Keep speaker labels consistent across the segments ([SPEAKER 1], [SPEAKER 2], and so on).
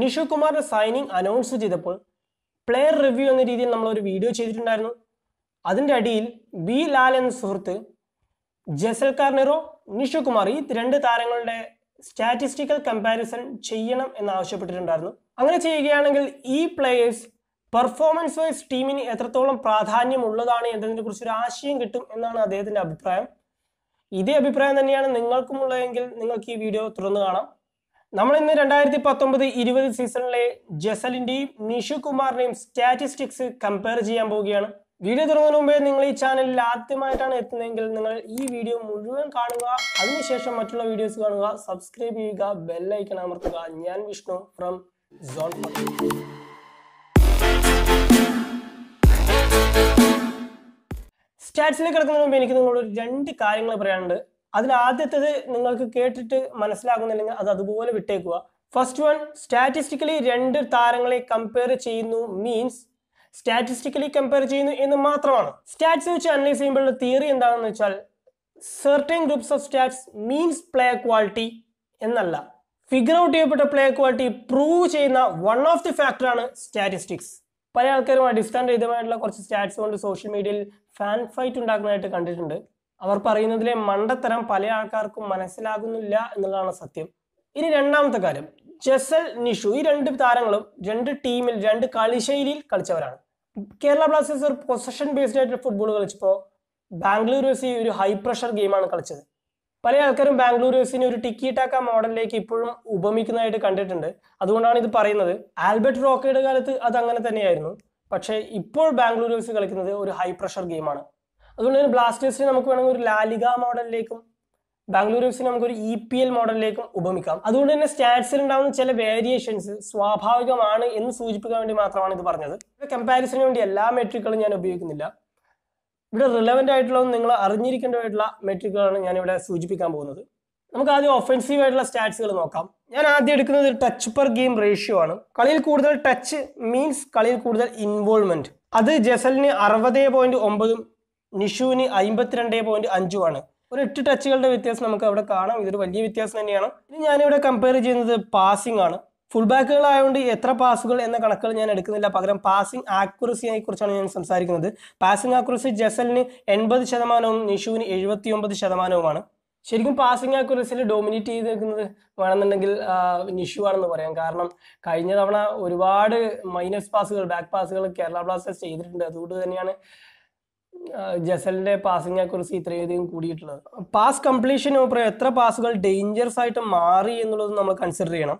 [SPEAKER 1] നിഷു കുമാറിന്റെ signing announce ചെയ്തപ്പോൾ player review എന്ന രീതിയിൽ നമ്മൾ ഒരു വീഡിയോ ചെയ്തിട്ടുണ്ടായിരുന്നു അതിൻ്റെ അടിയിൽ ബി ലാൽ എന്ന സുഹൃത്ത് ജസൽ കാർണിറോ നിഷു കുമാർ ഈ രണ്ട് താരങ്ങളുടെ സ്റ്റാറ്റിസ്റ്റിക്കൽ കമ്പാരിസൺ ചെയ്യണം എന്ന് ആവശ്യപ്പെട്ടിട്ടുണ്ടായിരുന്നു അങ്ങനെ ചെയ്യുകയാണെങ്കിൽ ഈ പ്ലെയേഴ്സ് പെർഫോമൻസ് വൈസ് ടീമിന് എത്രത്തോളം പ്രാധാന്യം ഉള്ളതാണ് എന്നതിനെ കുറിച്ച് ഒരു ആശയം കിട്ടും എന്നാണ് അദ്ദേഹത്തിന്റെ അഭിപ്രായം ഇതേ അഭിപ്രായം തന്നെയാണ് നിങ്ങൾക്കുമുള്ളതെങ്കിൽ നിങ്ങൾക്ക് ഈ വീഡിയോ തുറന്നു കാണാം നമ്മൾ ഇന്ന് രണ്ടായിരത്തി പത്തൊമ്പത് ഇരുപത് സീസണിലെ ജസലിന്റെയും നിഷു കുമാറിന്റെയും സ്റ്റാറ്റിസ്റ്റിക്സ് കമ്പയർ ചെയ്യാൻ പോവുകയാണ് വീഡിയോ തുടങ്ങുന്ന മുമ്പേ നിങ്ങൾ ഈ ചാനലിൽ ആദ്യമായിട്ടാണ് എത്തുന്നതെങ്കിൽ നിങ്ങൾ ഈ വീഡിയോ മുഴുവൻ കാണുക അതിനുശേഷം മറ്റുള്ള വീഡിയോസ് കാണുക സബ്സ്ക്രൈബ് ചെയ്യുക ബെല്ലൈക്കൺ അമർത്തുക ഞാൻ വിഷ്ണു ഫ്രം സോൺ സ്റ്റാറ്റ്സിലേക്ക് കിടക്കുന്നതിന് മുമ്പ് എനിക്ക് നിങ്ങളോട് രണ്ട് കാര്യങ്ങൾ പറയാനുണ്ട് അതിൽ ആദ്യത്തേത് നിങ്ങൾക്ക് കേട്ടിട്ട് മനസ്സിലാകുന്നില്ലെങ്കിൽ അത് അതുപോലെ വിട്ടേക്കുക ഫസ്റ്റ് വൺ സ്റ്റാറ്റിസ്റ്റിക്കലി രണ്ട് താരങ്ങളെ കമ്പയർ ചെയ്യുന്നു മീൻസ് സ്റ്റാറ്റിസ്റ്റിക്കലി കമ്പയർ ചെയ്യുന്നു എന്ന് മാത്രമാണ് സ്റ്റാറ്റ്സ് വെച്ച് അനലൈസ് ചെയ്യുമ്പോഴുള്ള തിയറി എന്താണെന്ന് വെച്ചാൽ certain groups of stats means play quality എന്നല്ല ഫിഗർ ഔട്ട് ചെയ്യപ്പെട്ട പ്ലേ ക്വാളിറ്റി പ്രൂവ് ചെയ്യുന്ന വൺ ഓഫ് ദി ഫാക്ടറാണ് സ്റ്റാറ്റിസ്റ്റിക്സ് പല ആൾക്കാരും രഹിതമായിട്ടുള്ള കുറച്ച് സ്റ്റാറ്റ്സ് കൊണ്ട് സോഷ്യൽ മീഡിയയിൽ ഫാൻ ഫൈറ്റ് ഉണ്ടാക്കുന്നതായിട്ട് കണ്ടിട്ടുണ്ട് അവർ പറയുന്നതിലെ മണ്ടത്തരം പല ആൾക്കാർക്കും മനസ്സിലാകുന്നില്ല എന്നുള്ളതാണ് സത്യം ഇനി രണ്ടാമത്തെ കാര്യം ജസൽ നിഷു ഈ രണ്ട് താരങ്ങളും രണ്ട് ടീമിൽ രണ്ട് കളിശൈലിയിൽ കളിച്ചവരാണ് കേരള ബ്ലാസ്റ്റേഴ്സ് ഒരു പൊസഷൻ ബേസ്ഡ് ആയിട്ട് ഫുട്ബോൾ കളിച്ചപ്പോൾ ബാംഗ്ലൂർ എഫ് ഒരു ഹൈ പ്രഷർ ഗെയിമാണ് കളിച്ചത് പല ആൾക്കാരും ബാംഗ്ലൂർ എഫ്സിനെ ഒരു ടിക്കി ടാക്ക മോഡലിലേക്ക് ഇപ്പോഴും ഉപമിക്കുന്നതായിട്ട് കണ്ടിട്ടുണ്ട് അതുകൊണ്ടാണ് ഇത് പറയുന്നത് ആൽബർട്ട് റോക്കയുടെ കാലത്ത് അത് അങ്ങനെ തന്നെയായിരുന്നു പക്ഷേ ഇപ്പോൾ ബാംഗ്ലൂർ എഫ് കളിക്കുന്നത് ഒരു ഹൈ പ്രഷർ ഗെയിമാണ് അതുകൊണ്ട് തന്നെ ബ്ലാസ്റ്റേഴ്സിനെ നമുക്ക് വേണമെങ്കിൽ ഒരു ലാലിക മോഡലിലേക്കും ബാംഗ്ലൂർ എഫ്സിനെ നമുക്കൊരു ഇ പി എൽ മോഡലിലേക്കും ഉപമിക്കാം അതുകൊണ്ട് തന്നെ സ്റ്റാറ്റ്സിൽ ഉണ്ടാകുന്ന ചില വേരിയേഷൻസ് സ്വാഭാവികമാണ് എന്ന് സൂചിപ്പിക്കാൻ വേണ്ടി മാത്രമാണ് ഇത് പറഞ്ഞത് കമ്പാരിസണിന് വേണ്ടി എല്ലാ മെട്രിക്കുകളും ഞാൻ ഉപയോഗിക്കുന്നില്ല ഇവിടെ റിലവൻ്റ് ആയിട്ടുള്ളതും നിങ്ങൾ അറിഞ്ഞിരിക്കേണ്ടതായിട്ടുള്ള മെട്രിക്കുകളാണ് ഇവിടെ സൂചിപ്പിക്കാൻ പോകുന്നത് നമുക്ക് ആദ്യം ഒഫൻസീവ് ആയിട്ടുള്ള സ്റ്റാറ്റ്സുകൾ നോക്കാം ഞാൻ ആദ്യം എടുക്കുന്നത് ടച്ച് പെർ ഗെയിം റേഷ്യോ ആണ് കളിയിൽ കൂടുതൽ ടച്ച് മീൻസ് കളിയിൽ കൂടുതൽ ഇൻവോൾവ്മെന്റ് അത് ജസലിന് അറുപതേ പോയിന്റ് ഒമ്പതും നിഷുവിന് അമ്പത്തിരണ്ട് പോയിന്റ് അഞ്ചുമാണ് ഒരു എട്ട് ടച്ചുകളുടെ വ്യത്യാസം നമുക്ക് അവിടെ കാണാം ഇതൊരു വലിയ വ്യത്യാസം തന്നെയാണ് ഇനി ഞാനിവിടെ കമ്പയർ ചെയ്യുന്നത് പാസിംഗ് ആണ് ഫുൾ ബാക്കുകളായതുകൊണ്ട് എത്ര പാസുകൾ എന്ന കണക്കുകൾ ഞാൻ എടുക്കുന്നില്ല പകരം പാസിംഗ് ആക്യുറസിയെ കുറിച്ചാണ് ഞാൻ സംസാരിക്കുന്നത് പാസിംഗ് ആക്യുറസി ജസലിന് എൺപത് ശതമാനവും നിഷുവിന് എഴുപത്തി ഒമ്പത് ശതമാനവുമാണ് ശരിക്കും പാസിംഗ് ആക്യുറസിൽ ഡോമിനേറ്റ് ചെയ്ത് നിൽക്കുന്നത് വേണമെന്നുണ്ടെങ്കിൽ നിഷു ആണെന്ന് പറയാം കാരണം കഴിഞ്ഞ തവണ ഒരുപാട് മൈനസ് പാസുകൾ ബാക്ക് പാസുകൾ കേരള ബ്ലാസ്റ്റേഴ്സ് ചെയ്തിട്ടുണ്ട് അതുകൊണ്ട് തന്നെയാണ് ജസലിന്റെ പാസിംഗ് കുറിച്ച് ഇത്രയധികം കൂടിയിട്ടുള്ളത് പാസ് കംപ്ലീഷൻ എത്ര പാസുകൾ ഡേഞ്ചറസ് ആയിട്ട് മാറി എന്നുള്ളത് നമ്മൾ കൺസിഡർ ചെയ്യണം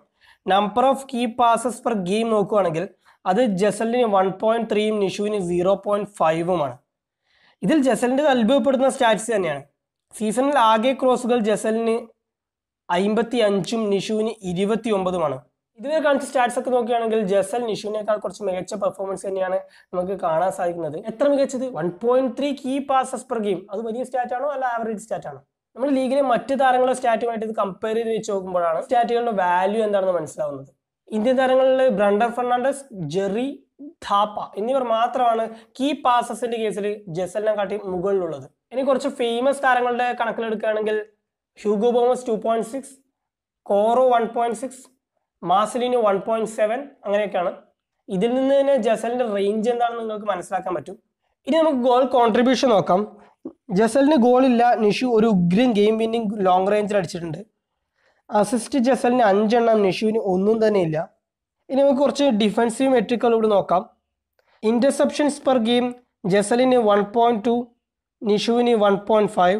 [SPEAKER 1] number of key passes per game നോക്കുകയാണെങ്കിൽ അത് ജസലിന് വൺ പോയിന്റ് ത്രീയും നിഷുവിന് സീറോ പോയിന്റ് ഫൈവുമാണ് ഇതിൽ ജസലിൻ്റെ അത്ഭുതപ്പെടുന്ന സ്റ്റാറ്റ്സ് തന്നെയാണ് സീസണിൽ ആകെ ക്രോസുകൾ ജസലിന് അമ്പത്തി അഞ്ചും നിഷുവിന് ഇരുപത്തി ഒമ്പതുമാണ് ഇതിൽ കാണിച്ച സ്റ്റാറ്റ്സ് ഒക്കെ നോക്കുകയാണെങ്കിൽ ജസൽ നിഷുവിനേക്കാൾ കുറച്ച് മികച്ച പെർഫോമൻസ് തന്നെയാണ് നമുക്ക് കാണാൻ സാധിക്കുന്നത് എത്ര മികച്ചത് one point three key passes per game അത് വലിയ സ്റ്റാറ്റ് ആണോ അല്ല ആവറേജ് സ്റ്റാറ്റ് ആണോ നമ്മൾ ലീഗിലെ മറ്റ് താരങ്ങളെ സ്റ്റാറ്റുമായിട്ട് ഇത് കമ്പയർ ചെയ്ത് വെച്ച് നോക്കുമ്പോഴാണ് സ്റ്റാറ്റുകളുടെ വാല്യൂ എന്താണെന്ന് മനസ്സിലാവുന്നത് ഇന്ത്യൻ താരങ്ങളിൽ ബ്രണ്ടർ ഫെർണാണ്ടസ് ജെറി ധാപ്പ എന്നിവർ മാത്രമാണ് കീ പാസസിന്റെ കേസിൽ ജസലിനെ കാട്ടി മുകളിലുള്ളത് ഇനി കുറച്ച് ഫേമസ് താരങ്ങളുടെ കണക്കിലെടുക്കുകയാണെങ്കിൽ Hugo Boumous two point six Coro one point six മാസലിന് വൺ പോയിന്റ് സെവൻ അങ്ങനെയൊക്കെയാണ് ഇതിൽ നിന്ന് തന്നെ ജസലിന്റെ റേഞ്ച് എന്താണെന്ന് നിങ്ങൾക്ക് മനസ്സിലാക്കാൻ പറ്റും ഇനി നമുക്ക് ഗോൾ കോൺട്രിബ്യൂഷൻ നോക്കാം ജസലിന് ഗോൾ ഇല്ല നിഷു ഒരു ഉഗ്രൻ ഗെയിം വിന്നിങ് ലോങ് റേഞ്ചിൽ അടിച്ചിട്ടുണ്ട് അസിസ്റ്റ് ജസലിന് അഞ്ചെണ്ണം നിഷുവിന് ഒന്നും തന്നെ ഇല്ല ഇനി നമുക്ക് കുറച്ച് ഡിഫൻസീവ് മെട്രിക്കൽ ഇവിടെ നോക്കാം ഇൻ്റർസെപ്ഷൻസ് പെർ ഗെയിം ജസലിന് വൺ പോയിൻറ്റ് ടു നിഷുവിന് one point five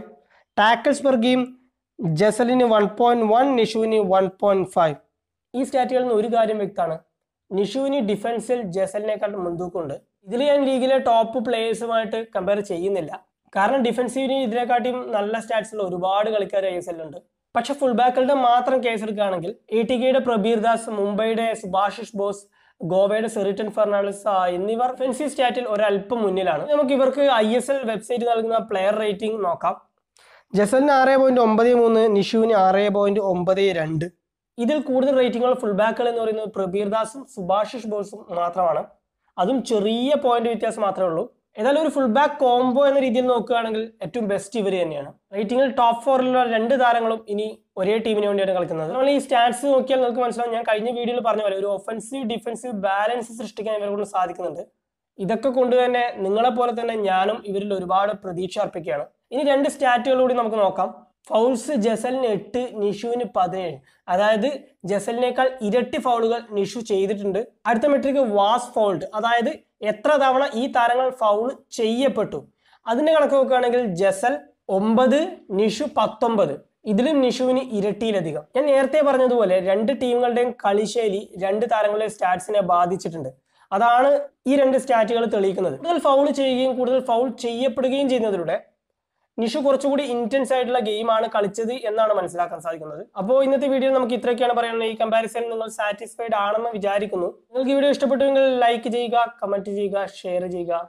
[SPEAKER 1] tackles per game ജസലിന് വൺ പോയിൻറ്റ് വൺ നിഷുവിന് വൺ പോയിൻറ്റ് ഫൈവ് ഈ സ്റ്റാറ്റുകളിൽ നിന്ന് ഒരു കാര്യം വ്യക്തമാണ് നിഷുവിന് ഡിഫൻസിൽ ജസലിനേക്കാൾ മുൻതൂക്കുണ്ട് ഇതിൽ ഞാൻ ലീഗിലെ ടോപ്പ് പ്ലേയേഴ്സുമായിട്ട് കമ്പയർ ചെയ്യുന്നില്ല കാരണം ഡിഫൻസീവിന് ഇതിനെക്കാട്ടിയും നല്ല ഉള്ള ഒരുപാട് കളിക്കാർ ഐ എസ് ഉണ്ട് പക്ഷെ ഫുൾബാക്കുകളുടെ മാത്രം കേസ് എടുക്കുകയാണെങ്കിൽ എ ടി കെയുടെ പ്രബീർ ദാസ് മുംബൈയുടെ സുഭാഷിഷ് ബോസ് ഗോവയുടെ സെറിറ്റൻ ഫെർണാണ്ടസ് എന്നിവർ ഫെൻസി സ്റ്റാറ്റിൽ ഒരല്പം മുന്നിലാണ് നമുക്ക് ഇവർക്ക് ഐ എസ് എൽ വെബ്സൈറ്റ് നൽകുന്ന പ്ലെയർ റേറ്റിംഗ് നോക്കാം ജസലിന് ആറ് പോയിന്റ് ഒമ്പത് മൂന്ന് നിഷുവിന് ആറ് പോയിന്റ് ഒമ്പത് രണ്ട് ഇതിൽ കൂടുതൽ റേറ്റിംഗുള്ള ഫുൾ ബാക്കുകൾ എന്ന് പറയുന്നത് പ്രബീർ ദാസും സുഭാഷിഷ് ബോസും മാത്രമാണ് അതും ചെറിയ പോയിന്റ് വ്യത്യാസം മാത്രമേ ഉള്ളൂ ഏതായാലും ഒരു ഫുൾ ബാക്ക് കോംബോ എന്ന രീതിയിൽ നോക്കുകയാണെങ്കിൽ ഏറ്റവും ബെസ്റ്റ് ഇവർ തന്നെയാണ് റേറ്റിംഗിൽ ടോപ്പ് ഫോറിലുള്ള രണ്ട് താരങ്ങളും ഇനി ഒരേ ടീമിന് വേണ്ടിയാണ് കളിക്കുന്നത് നമ്മൾ ഈ സ്റ്റാറ്റ്സ് നോക്കിയാൽ നിങ്ങൾക്ക് മനസ്സിലാവും ഞാൻ കഴിഞ്ഞ വീഡിയോയിൽ പറഞ്ഞ പോലെ ഒരു ഒഫൻസീവ് ഡിഫൻസീവ് ബാലൻസ് സൃഷ്ടിക്കാൻ ഇവരെ കൊണ്ട് സാധിക്കുന്നുണ്ട് ഇതൊക്കെ കൊണ്ട് തന്നെ നിങ്ങളെ പോലെ തന്നെ ഞാനും ഇവരിൽ ഒരുപാട് പ്രതീക്ഷ അർപ്പിക്കുകയാണ് ഇനി രണ്ട് സ്റ്റാറ്റുകളിലൂടെ കൂടി നമുക്ക് നോക്കാം ഫൗൾസ് ജസലിന് എട്ട് നിഷുവിന് പതിനേഴ് അതായത് ജസലിനേക്കാൾ ഇരട്ടി ഫൗളുകൾ നിഷു ചെയ്തിട്ടുണ്ട് അടുത്ത മെട്രിക് വാസ് ഫൗൾഡ് അതായത് എത്ര തവണ ഈ താരങ്ങൾ ഫൗൾ ചെയ്യപ്പെട്ടു അതിൻ്റെ കണക്ക് നോക്കുകയാണെങ്കിൽ ജസൽ ഒമ്പത് നിഷു പത്തൊമ്പത് ഇതിലും നിഷുവിന് ഇരട്ടിയിലധികം ഞാൻ നേരത്തെ പറഞ്ഞതുപോലെ രണ്ട് ടീമുകളുടെയും കളിശൈലി രണ്ട് താരങ്ങളുടെ സ്റ്റാറ്റ്സിനെ ബാധിച്ചിട്ടുണ്ട് അതാണ് ഈ രണ്ട് സ്റ്റാറ്റുകൾ തെളിയിക്കുന്നത് കൂടുതൽ ഫൗൾ ചെയ്യുകയും കൂടുതൽ ഫൗൾ ചെയ്യപ്പെടുകയും ചെയ്യുന്നതിലൂടെ നിഷു കുറച്ചുകൂടി ഇന്റൻസ് ആയിട്ടുള്ള ഗെയിമാണ് കളിച്ചത് എന്നാണ് മനസ്സിലാക്കാൻ സാധിക്കുന്നത് അപ്പോൾ ഇന്നത്തെ വീഡിയോ നമുക്ക് ഇത്രയൊക്കെയാണ് പറയാനുള്ളത് ഈ കമ്പാരിസൺ നിങ്ങൾ സാറ്റിസ്ഫൈഡ് ആണെന്ന് വിചാരിക്കുന്നു നിങ്ങൾക്ക് വീഡിയോ ഇഷ്ടപ്പെട്ടുവെങ്കിൽ ലൈക്ക് ചെയ്യുക കമന്റ് ചെയ്യുക ഷെയർ ചെയ്യുക